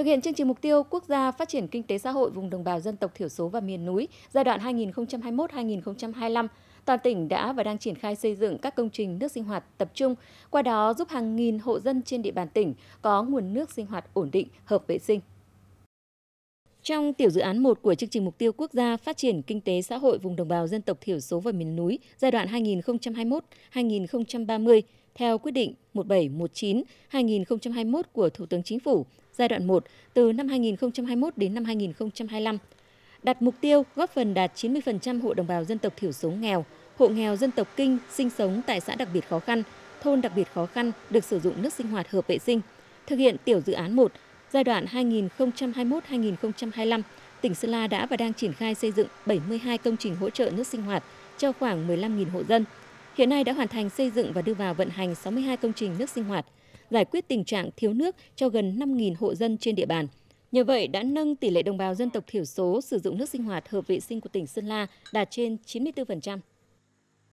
Thực hiện chương trình mục tiêu quốc gia phát triển kinh tế xã hội vùng đồng bào dân tộc thiểu số và miền núi giai đoạn 2021-2025, toàn tỉnh đã và đang triển khai xây dựng các công trình nước sinh hoạt tập trung, qua đó giúp hàng nghìn hộ dân trên địa bàn tỉnh có nguồn nước sinh hoạt ổn định, hợp vệ sinh. Trong tiểu dự án 1 của chương trình mục tiêu quốc gia phát triển kinh tế xã hội vùng đồng bào dân tộc thiểu số và miền núi giai đoạn 2021-2030 theo quyết định 1719-2021 của Thủ tướng Chính phủ giai đoạn 1 từ năm 2021 đến năm 2025 đặt mục tiêu góp phần đạt 90% hộ đồng bào dân tộc thiểu số nghèo, hộ nghèo dân tộc Kinh sinh sống tại xã đặc biệt khó khăn, thôn đặc biệt khó khăn được sử dụng nước sinh hoạt hợp vệ sinh. Thực hiện tiểu dự án 1 Giai đoạn 2021-2025, tỉnh Sơn La đã và đang triển khai xây dựng 72 công trình hỗ trợ nước sinh hoạt cho khoảng 15.000 hộ dân. Hiện nay đã hoàn thành xây dựng và đưa vào vận hành 62 công trình nước sinh hoạt, giải quyết tình trạng thiếu nước cho gần 5.000 hộ dân trên địa bàn. Nhờ vậy đã nâng tỷ lệ đồng bào dân tộc thiểu số sử dụng nước sinh hoạt hợp vệ sinh của tỉnh Sơn La đạt trên 94%.